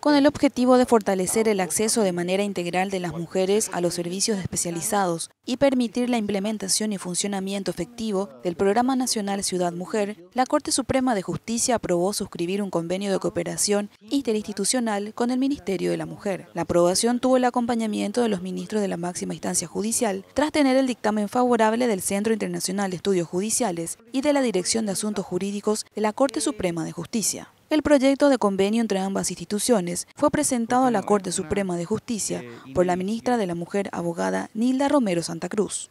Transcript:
con el objetivo de fortalecer el acceso de manera integral de las mujeres a los servicios especializados y permitir la implementación y funcionamiento efectivo del Programa Nacional Ciudad Mujer, la Corte Suprema de Justicia aprobó suscribir un convenio de cooperación interinstitucional con el Ministerio de la Mujer. La aprobación tuvo el acompañamiento de los ministros de la máxima instancia judicial, tras tener el dictamen favorable del Centro Internacional de Estudios Judiciales y de la Dirección de Asuntos Jurídicos de la Corte Suprema de Justicia. El proyecto de convenio entre ambas instituciones fue presentado a la Corte Suprema de Justicia por la ministra de la Mujer, abogada Nilda Romero Santa Cruz.